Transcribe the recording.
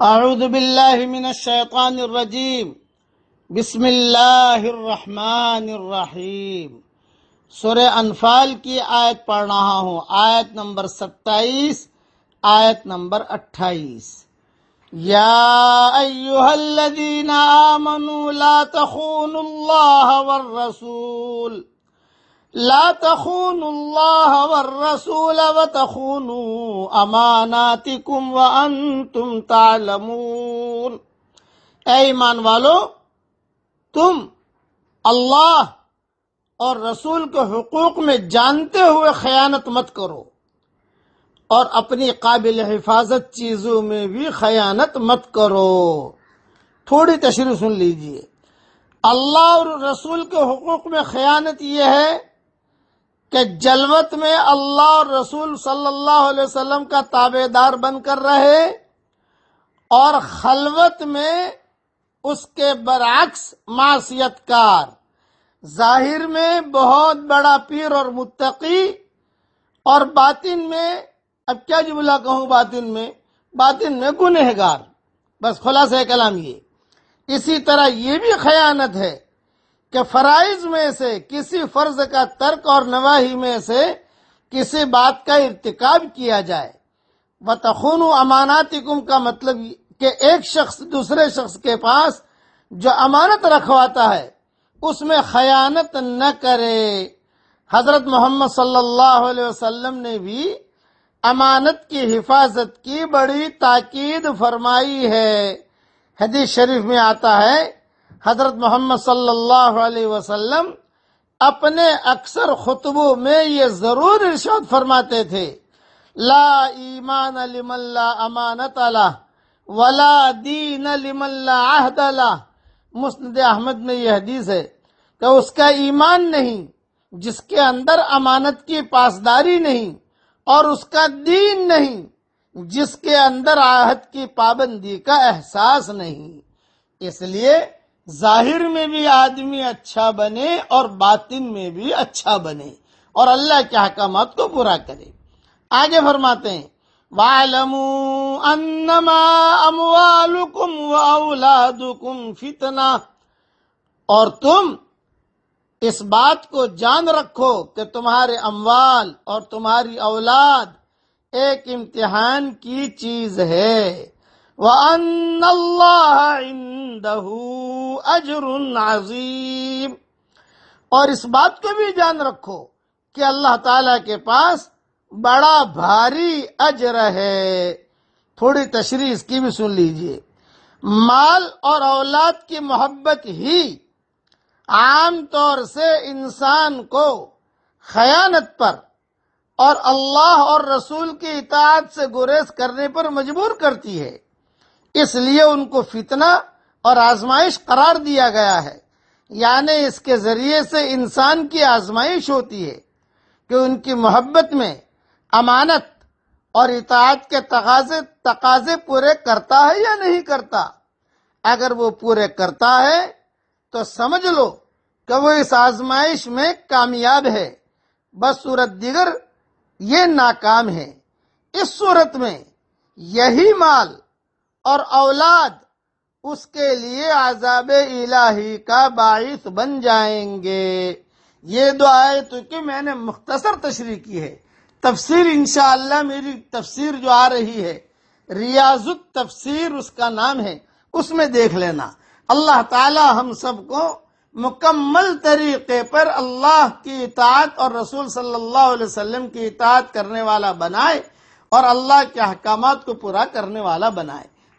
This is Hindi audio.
أعوذ بالله من الشيطان الرجيم بسم الله الرحمन الرحيم सूर्य अनफाल की आयत पढ़ रहा हूँ आयत नंबर 27 आयत नंबर 28 या अय्युहल्लदीन आमनू ला तखूनुल्लाह वर्रसूल لا تخونوا الله والرسول وتخونوا اماناتكم وانتم تعلمون ऐ ईमान वालो तुम अल्लाह और रसूल के हकूक में जानते हुए खयानत मत करो और अपनी काबिल हिफाजत चीजों में भी खयानत मत करो थोड़ी तशरी सुन लीजिए अल्लाह और रसूल के हकूक में खयानत यह है कि जलवत में अल्लाह और रसूल सल्लल्लाहु अलैहि वसल्लम का ताबेदार बनकर रहे और खलवत में उसके बरक्स मासीत कार जाहिर में बहुत बड़ा पीर और मुत्तकी और बातिन में अब क्या जुमला कहूँ बातिन में बातिन में गुनहगार बस खुलासा कलाम ये इसी तरह ये भी खयानत है कि फराइज में से किसी फर्ज का तर्क और नवाही में से किसी बात का इरतकब किया जाए व तखन अमानातिकुम का मतलब कि एक शख्स दूसरे शख्स के पास जो अमानत रखवाता है उसमें खयानत न करे हजरत मोहम्मद सल्लल्लाहु अलैहि वसल्लम ने भी अमानत की हिफाजत की बड़ी ताकीद फरमाई है हदीस शरीफ में आता है हजरत मोहम्मद सल्लल्लाहु अलैहि वसल्लम अपने अक्सर खुतबों में ये जरूर इर्शाद फरमाते थे ला ईमान लिमल्ला अमानत अला वला दीन लिमल्ला आहद अला मुस्द अहमद में यह हदीस है कि उसका ईमान नहीं जिसके अंदर अमानत की पासदारी नहीं और उसका दीन नहीं जिसके अंदर आहद की पाबंदी का एहसास नहीं इसलिए जाहिर में भी आदमी अच्छा बने और बातिन में भी अच्छा बने और अल्लाह के अहकाम को पूरा करे आगे फरमाते हैं वालमू अन्नमा अमवालुकुम फितना और तुम इस बात को जान रखो कि तुम्हारे अमवाल और तुम्हारी औलाद एक इम्तिहान की चीज है وأن الله عنده अजर अजीम और इस बात को भी जान रखो कि अल्लाह ताला के पास बड़ा भारी अजर है थोड़ी तशरी इसकी भी सुन लीजिए माल और औलाद की मोहब्बत ही आम तौर से इंसान को खयानत पर और अल्लाह और रसूल की इताद से गुरेज करने पर मजबूर करती है इसलिए उनको फितना और आजमाइश करार दिया गया है यानी इसके जरिए से इंसान की आजमाइश होती है कि उनकी मोहब्बत में अमानत और इतात के तकाजे तकाजे पूरे करता है या नहीं करता अगर वो पूरे करता है तो समझ लो कि वो इस आजमाइश में कामयाब है बस सूरत दिगर ये नाकाम है इस सूरत में यही माल और औलाद उसके लिए आजाब इलाही का बायस बन जाएंगे ये दो तो कि मैंने मुख्तसर तशरी की है तफसीर इनशा मेरी तफसीर जो आ रही है रियाजुत तफसीर उसका नाम है उसमें देख लेना अल्लाह ताला हम सबको मुकम्मल तरीके पर अल्लाह की इतात और रसूल सल्लल्लाहु अलैहि वसल्लम की इतात करने वाला बनाए और अल्लाह के अहकाम को पूरा करने वाला बनाए